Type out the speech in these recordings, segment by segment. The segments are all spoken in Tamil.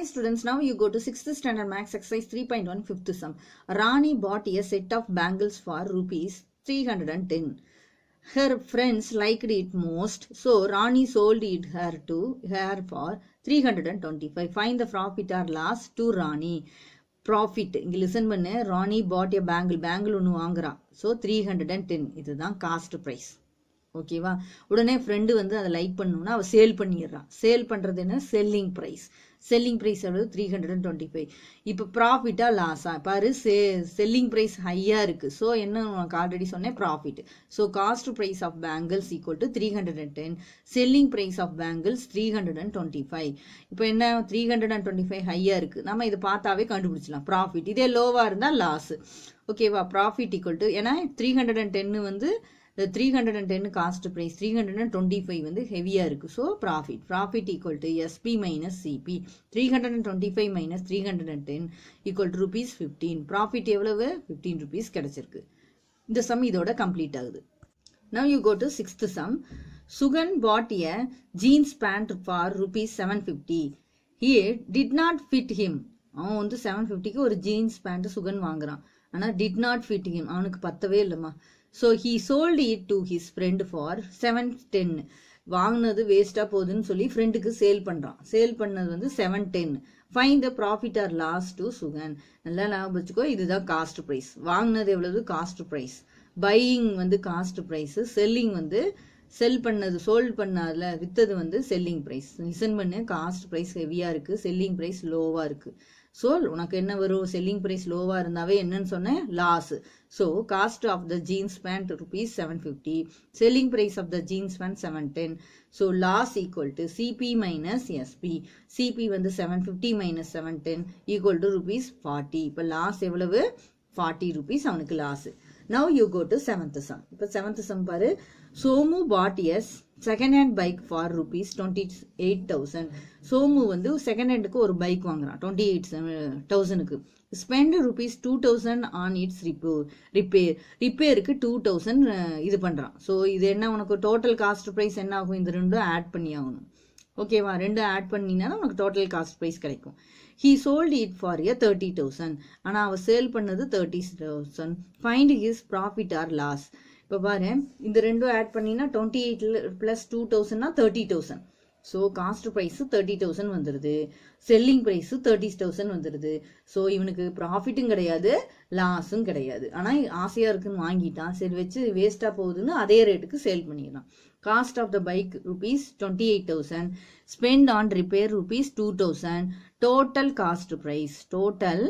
Hi students, now you go to 6th standard max exercise 3.1 fifth sum. Rani bought a set of bangles for rupees 310. Her friends liked it most, so Rani sold it her to her for 325. Find the profit or loss to Rani. Profit இங்கே லிசன் பண்ணு Rani bought a bangle bangle ஒன்று வாங்குறா so three hundred and ten இதுதான் காஸ்ட் ப்ரைஸ் ஓகேவா உடனே ஃப்ரெண்டு வந்து அதை லைக் பண்ணணும்னா அவள் சேல் பண்ணிடுறான் சேல் பண்ணுறது என்ன செல்லிங் ப்ரைஸ் செல்லிங் ப்ரைஸ் எவ்வளோ three hundred and twenty five இப்போ ப்ராஃபிட்டாக லாஸா பாரு சே செல்லிங் ப்ரைஸ் ஹையாக இருக்குது ஸோ என்ன உனக்கு ஆல்ரெடி சொன்னேன் profit so cost price of bangles equal to three hundred and ten selling price of bangles three hundred and twenty five இப்போ என்ன three hundred and twenty five ஹையாக இருக்குது நம்ம இதை பார்த்தாவே கண்டுபிடிச்சலாம் ப்ராஃபிட் இதே லோவாக இருந்தால் லாஸு ஓகேவா ப்ராஃபிட் ஈக்குவல் டு ஏன்னா த்ரீ ஹண்ட்ரட் அண்ட் டென்னு வந்து three hundred and ten cost price three hundred and twenty five வந்து ஹெவியாக இருக்குது so profit profit equal to SP minus CP three hundred and twenty five minus three hundred and ten equal to rupees fifteen profit எவ்வளவு ஃபிஃப்டீன் ருபீஸ் கிடச்சிருக்கு இந்த சம் இதோட கம்ப்ளீட் ஆகுது now you go to sixth sum Sugan bought a jeans pant for rupees seven fifty he did not fit him அவன் வந்து செவன் ஃபிஃப்டிக்கு ஒரு ஜீன்ஸ் பேண்ட்டு சுகன் வாங்குறான் ஆனால் டிட் நாட் ஃபிட் ஹிம் அவனுக்கு பத்தவே இல்லைம்மா so he sold it to his friend for seven ten வாங்கினது வேஸ்ட்டாக போகுதுன்னு சொல்லி ஃப்ரெண்டுக்கு சேல் பண்ணுறான் சேல் பண்ணது வந்து seven ten find the profit or loss to Sugan நல்லா ஞாபகம் வச்சுக்கோ இதுதான் காஸ்ட் ப்ரைஸ் வாங்கினது எவ்வளவு காஸ்ட் ப்ரைஸ் பையிங் வந்து காஸ்ட் ப்ரைஸு செல்லிங் வந்து செல் பண்ணது சோல்ட் பண்ணாதுல வித்தது வந்து செல்லிங் ப்ரைஸ் லிசன் பண்ணு காஸ்ட் ப்ரைஸ் ஹெவியாக இருக்குது செல்லிங் ப்ரைஸ் லோவாக இருக்குது ஸோ உனக்கு என்ன வரும் செல்லிங் ப்ரைஸ் லோவாக இருந்தாவே என்னன்னு சொன்னேன் loss so cost of the jeans pant rupees seven fifty selling price of the jeans pant seven ten so loss equal to CP minus SP CP வந்து seven fifty minus seven ten equal to rupees forty இப்போ லாஸ் எவ்வளவு ஃபார்ட்டி ருபீஸ் அவனுக்கு loss now you go to seventh sum இப்போ செவன்த் சம் பாரு Somu bought as second hand bike for rupees twenty eight thousand Somu வந்து செகண்ட் ஹேண்டுக்கு ஒரு பைக் வாங்குறான் டுவெண்ட்டி எயிட் தௌசண்ட்க்கு spend rupees two thousand on its ரிப்போ ரிப்பேர் ரிப்பேருக்கு டூ தௌசண்ட் இது பண்ணுறான் ஸோ இது என்ன உனக்கு டோட்டல் காஸ்ட் ப்ரைஸ் என்ன ஆகும் இது ரெண்டும் ஆட் பண்ணி ஆகணும் ஓகேவா ரெண்டு ஆட் பண்ணினா உனக்கு டோட்டல் காஸ்ட் ப்ரைஸ் கிடைக்கும் he sold it for a thirty thousand ஆனால் அவள் சேல் பண்ணது thirty thousand find his profit or loss இப்போ பாரு இந்த ரெண்டும் ஆட் பண்ணினா டுவெண்ட்டி எயிட்ல ப்ளஸ் டூ தௌசண்ட்னா thirty thousand so cost price thirty thousand வந்துடுது செல்லிங் ப்ரைஸு தேர்ட்டி தௌசண்ட் வந்துடுது ஸோ இவனுக்கு ப்ராஃபிட்டும் கிடையாது லாஸும் கிடையாது ஆனால் ஆசையாக இருக்குன்னு வாங்கிட்டான் சரி வச்சு வேஸ்ட்டாக போகுதுன்னு அதே ரேட்டுக்கு சேல் பண்ணிடலாம் cost of the bike rupees twenty eight thousand spend on repair rupees two thousand total cost price total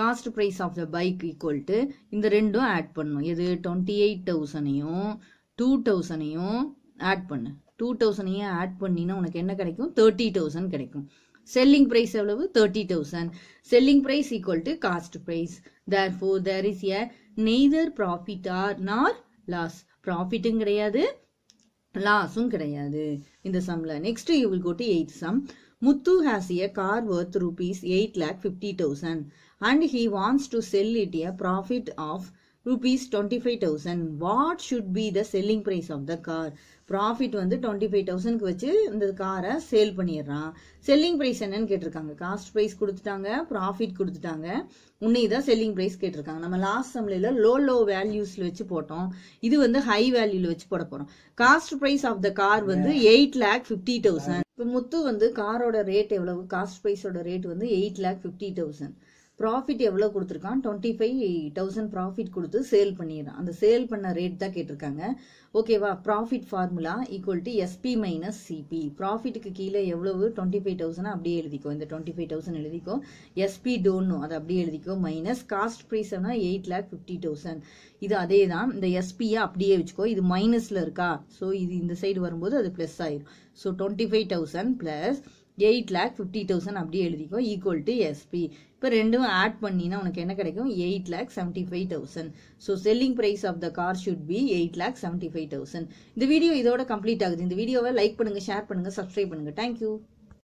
cost price of the bike equal to இந்த ரெண்டும் ஆட் பண்ணும் எது டுவெண்ட்டி எயிட் தௌசண்டையும் டூ தௌசண்டையும் ஆட் பண்ணு டூ தௌசண்டையே ஆட் பண்ணினா உனக்கு என்ன கிடைக்கும் தேர்ட்டி தௌசண்ட் கிடைக்கும் செல்லிங் ப்ரைஸ் எவ்வளவு thirty thousand selling price equal to cost price therefore there is a neither profit R நார் லாஸ் ப்ராஃபிட்டும் கிடையாது லாஸும் கிடையாது இந்த சம்ல next you will go to eight sum Muthu has a car worth rupees eight lakh fifty thousand and he wants to sell it a profit of five thousand what should be the selling price of the car profit வந்து டுவெண்ட்டி ஃபைவ் தௌசண்ட்க்கு வச்சு இந்த காரை சேல் பண்ணிடுறான் செல்லிங் ப்ரைஸ் என்னன்னு கேட்டிருக்காங்க காஸ்ட் ப்ரைஸ் கொடுத்துட்டாங்க ப்ராஃபிட் கொடுத்துட்டாங்க உன்னை தான் செல்லிங் ப்ரைஸ் கேட்டிருக்காங்க நம்ம லாஸ்ட் சம்லையில் லோ லோ வேல்யூஸில் வச்சு போட்டோம் இது வந்து ஹை வேல்யூவில் வச்சு போட போகிறோம் cost price of the car வந்து எயிட் லேக் ஃபிஃப்டி தௌசண்ட் இப்போ முத்து வந்து காரோட ரேட் எவ்வளவு காஸ்ட் ப்ரைஸோட ரேட் வந்து eight lakh fifty thousand profit எவ்வளோ கொடுத்துருக்கான் டுவெண்ட்டி ஃபைவ் தௌசண்ட் ப்ராஃபிட் கொடுத்து சேல் பண்ணிடுறான் அந்த சேல் பண்ண ரேட் தான் கேட்டிருக்காங்க ஓகேவா profit formula equal to SP minus CP ப்ராஃபிட்டுக்கு கீழே எவ்வளவு டுவெண்ட்டி ஃபைவ் தௌசண்ட் அப்படியே எழுதிக்கோ இந்த டுவெண்ட்டி ஃபைவ் தௌசண்ட் எழுதிக்கோ எஸ்பி டோன்னு அதை அப்படியே எழுதிக்கோ மைனஸ் காஸ்ட் ப்ரைஸ்னா எயிட் லேக் ஃபிஃப்டி தௌசண்ட் இது அதே தான் இந்த எஸ்பியை அப்படியே வச்சுக்கோ இது மைனஸில் இருக்கா ஸோ இது இந்த சைடு வரும்போது அது ப்ளஸ் ஆயிரும் so twenty five thousand plus eight lakh fifty thousand அப்படியே எழுதிக்கோ ஈக்குவல் டு எஸ்பி இப்போ ரெண்டும் ஆட் பண்ணினா உனக்கு என்ன கிடைக்கும் eight lakh seventy five thousand so selling price of the car should be eight lakh seventy five thousand இந்த வீடியோ இதோட கம்ப்ளீட் ஆகுது இந்த வீடியோவை லைக் பண்ணுங்கள் ஷேர் பண்ணுங்கள் சப்ஸ்கிரைப் பண்ணுங்கள் தேங்க்யூ